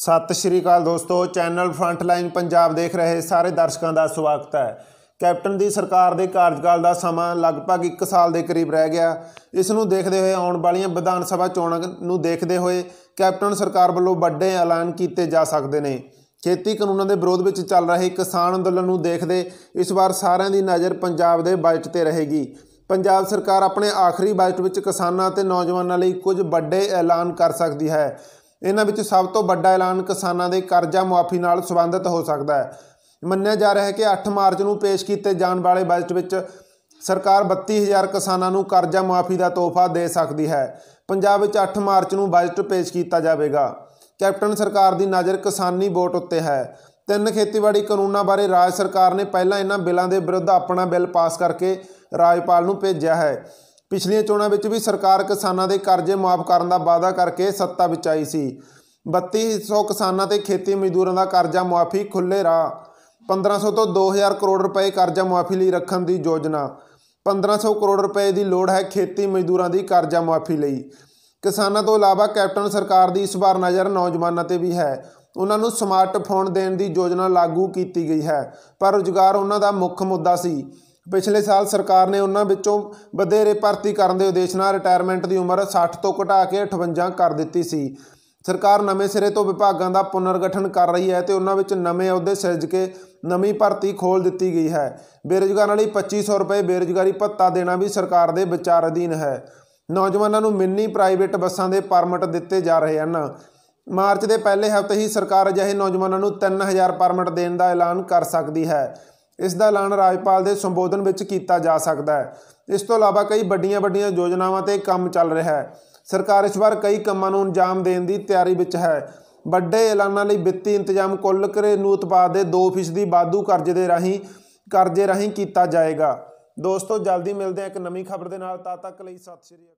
ਸਤਿ ਸ਼੍ਰੀ ਅਕਾਲ ਦੋਸਤੋ channel frontline Punjab ਦੇਖ ਰਹੇ ਸਾਰੇ ਦਰਸ਼ਕਾਂ ਦਾ ਸਵਾਗਤ ਹੈ ਕੈਪਟਨ ਦੀ ਸਰਕਾਰ ਦੇ ਕਾਰਜਕਾਲ ਦਾ ਸਮਾਂ ਲਗਭਗ 1 ਸਾਲ ਦੇ ਕਰੀਬ ਰਹਿ ਗਿਆ ਇਸ ਨੂੰ ਦੇਖਦੇ ਹੋਏ ਆਉਣ ਵਾਲੀਆਂ ਵਿਧਾਨ ਸਭਾ ਚੋਣਾਂ ਨੂੰ ਦੇਖਦੇ ਹੋਏ ਕੈਪਟਨ ਸਰਕਾਰ ਵੱਲੋਂ ਵੱਡੇ ਐਲਾਨ ਕੀਤੇ ਜਾ ਸਕਦੇ ਨੇ ਖੇਤੀ ਕਾਨੂੰਨਾਂ ਦੇ ਵਿਰੋਧ ਵਿੱਚ ਚੱਲ ਰਹੇ ਕਿਸਾਨ ਅੰਦੋਲਨ ਨੂੰ ਦੇਖਦੇ ਇਸ ਵਾਰ ਸਾਰਿਆਂ ਦੀ ਨਜ਼ਰ ਪੰਜਾਬ ਦੇ ਬਜਟ ਤੇ ਰਹੇਗੀ ਪੰਜਾਬ ਸਰਕਾਰ ਆਪਣੇ ਆਖਰੀ ਬਜਟ ਵਿੱਚ ਕਿਸਾਨਾਂ ਤੇ ਨੌਜਵਾਨਾਂ ਲਈ ਕੁਝ ਵੱਡੇ ਐਲਾਨ ਕਰ ਸਕਦੀ ਹੈ ਇਹਨਾਂ ਵਿੱਚ ਸਭ ਤੋਂ ਵੱਡਾ ਐਲਾਨ ਕਿਸਾਨਾਂ ਦੇ ਕਰਜ਼ਾ ਮੁਆਫੀ ਨਾਲ ਸੰਬੰਧਿਤ ਹੋ ਸਕਦਾ ਹੈ ਮੰਨਿਆ ਜਾ ਰਿਹਾ ਹੈ ਕਿ 8 ਮਾਰਚ ਨੂੰ ਪੇਸ਼ ਕੀਤੇ ਜਾਣ ਵਾਲੇ ਬਜਟ ਵਿੱਚ ਸਰਕਾਰ 32000 ਕਿਸਾਨਾਂ ਨੂੰ ਕਰਜ਼ਾ ਮੁਆਫੀ ਦਾ ਤੋਹਫਾ ਦੇ ਸਕਦੀ ਹੈ ਪੰਜਾਬ ਵਿੱਚ 8 ਮਾਰਚ ਨੂੰ ਬਜਟ ਪੇਸ਼ ਕੀਤਾ ਜਾਵੇਗਾ ਕੈਪਟਨ ਸਰਕਾਰ ਦੀ ਨਜ਼ਰ ਕਿਸਾਨੀ ਵੋਟ ਉੱਤੇ ਹੈ ਤਿੰਨ ਖੇਤੀਬਾੜੀ ਕਾਨੂੰਨਾਂ ਬਾਰੇ ਰਾਜ ਸਰਕਾਰ ਨੇ ਪਹਿਲਾਂ ਇਹਨਾਂ ਬਿੱਲਾਂ ਦੇ ਵਿਰੁੱਧ ਆਪਣਾ ਬਿੱਲ ਪਾਸ ਕਰਕੇ ਰਾਜਪਾਲ ਨੂੰ ਭੇਜਿਆ ਹੈ ਪਿਛਲੀਆਂ ਚੋਣਾਂ ਵਿੱਚ ਵੀ ਸਰਕਾਰ ਕਿਸਾਨਾਂ ਦੇ ਕਰਜ਼ੇ ਮਾਫ ਕਰਨ ਦਾ ਵਾਅਦਾ ਕਰਕੇ ਸੱਤਾ ਵਿੱਚ ਆਈ ਸੀ 3200 ਕਿਸਾਨਾਂ ਤੇ ਖੇਤੀ ਮਜ਼ਦੂਰਾਂ ਦਾ ਕਰਜ਼ਾ ਮਾਫੀ ਖੁੱਲੇ ਰਾਹ 1500 ਤੋਂ 2000 ਕਰੋੜ ਰੁਪਏ ਕਰਜ਼ਾ ਮਾਫੀ ਲਈ ਰੱਖਣ ਦੀ ਯੋਜਨਾ 1500 ਕਰੋੜ ਰੁਪਏ ਦੀ ਲੋੜ ਹੈ ਖੇਤੀ ਮਜ਼ਦੂਰਾਂ ਦੀ ਕਰਜ਼ਾ ਮਾਫੀ ਲਈ ਕਿਸਾਨਾਂ ਤੋਂ ਇਲਾਵਾ ਕੈਪਟਨ ਸਰਕਾਰ ਦੀ ਇਸ ਵਾਰ ਨਜ਼ਰ ਨੌਜਵਾਨਾਂ ਤੇ ਵੀ ਹੈ ਉਹਨਾਂ ਨੂੰ ਸਮਾਰਟਫੋਨ ਦੇਣ ਦੀ ਯੋਜਨਾ ਲਾਗੂ ਕੀਤੀ ਗਈ ਹੈ ਪਰ ਰੋਜ਼ਗਾਰ ਉਹਨਾਂ ਦਾ ਮੁੱਖ ਮੁੱਦਾ ਸੀ ਪਿਛਲੇ ਸਾਲ ਸਰਕਾਰ ਨੇ ਉਹਨਾਂ ਵਿੱਚੋਂ ਵਧੇਰੇ ਭਰਤੀ ਕਰਨ ਦੇ ਉਦੇਸ਼ ਨਾਲ ਰਿਟਾਇਰਮੈਂਟ ਦੀ ਉਮਰ 60 ਤੋਂ ਘਟਾ ਕੇ 58 ਕਰ ਦਿੱਤੀ ਸੀ ਸਰਕਾਰ ਨਵੇਂ ਸਿਰੇ ਤੋਂ ਵਿਭਾਗਾਂ ਦਾ ਪੁਨਰਗਠਨ ਕਰ ਰਹੀ ਹੈ ਤੇ ਉਹਨਾਂ ਵਿੱਚ ਨਵੇਂ ਅਹੁਦੇ ਸਿਰਜ ਕੇ ਨਵੀਂ ਭਰਤੀ ਖੋਲ ਦਿੱਤੀ ਗਈ ਹੈ ਬੇਰੁਜ਼ਗਾਰਾਂ ਲਈ 2500 ਰੁਪਏ ਬੇਰੁਜ਼ਗਾਰੀ ਭੱਤਾ ਦੇਣਾ ਵੀ ਸਰਕਾਰ ਦੇ ਵਿਚਾਰ ਅਧੀਨ ਹੈ ਨੌਜਵਾਨਾਂ ਨੂੰ ਮਿੰਨੀ ਪ੍ਰਾਈਵੇਟ ਬੱਸਾਂ ਦੇ ਪਰਮਿਟ ਦਿੱਤੇ ਜਾ ਰਹੇ ਹਨ ਮਾਰਚ ਦੇ ਪਹਿਲੇ ਹਫ਼ਤੇ ਹੀ ਸਰਕਾਰ ਅਜਿਹੇ ਨੌਜਵਾਨਾਂ ਨੂੰ 3000 ਪਰਮਿਟ ਦੇਣ ਦਾ ਐਲਾਨ ਕਰ ਸਕਦੀ ਹੈ ਇਸ ਦਾ ਐਲਾਨ ਰਾਜਪਾਲ ਦੇ ਸੰਬੋਧਨ ਵਿੱਚ ਕੀਤਾ ਜਾ ਸਕਦਾ ਹੈ ਇਸ ਤੋਂ ਇਲਾਵਾ ਕਈ ਵੱਡੀਆਂ-ਵੱਡੀਆਂ ਯੋਜਨਾਵਾਂ ਤੇ ਕੰਮ ਚੱਲ ਰਿਹਾ ਹੈ ਸਰਕਾਰ ਇਸ ਵਾਰ ਕਈ ਕੰਮਾਂ ਨੂੰ ਅੰਜਾਮ ਦੇਣ ਦੀ ਤਿਆਰੀ ਵਿੱਚ ਹੈ ਵੱਡੇ ਐਲਾਨਾਂ ਲਈ ਵਿੱਤੀ ਇੰਤਜ਼ਾਮ ਕੁੱਲ ਘਰੇਲੂ ਉਤਪਾਦ ਦੇ 2% ਦੀ ਵਾਧੂ ਕਰਜ਼ੇ ਦੇ ਰਾਹੀਂ ਕਰਜ਼ੇ ਰਾਹੀਂ ਕੀਤਾ ਜਾਏਗਾ ਦੋਸਤੋ ਜਲਦੀ ਮਿਲਦੇ ਹਾਂ ਇੱਕ ਨਵੀਂ ਖਬਰ ਦੇ ਨਾਲ ਤਦ ਤੱਕ ਲਈ ਸਤਿ ਸ਼੍ਰੀ ਅਕਾਲ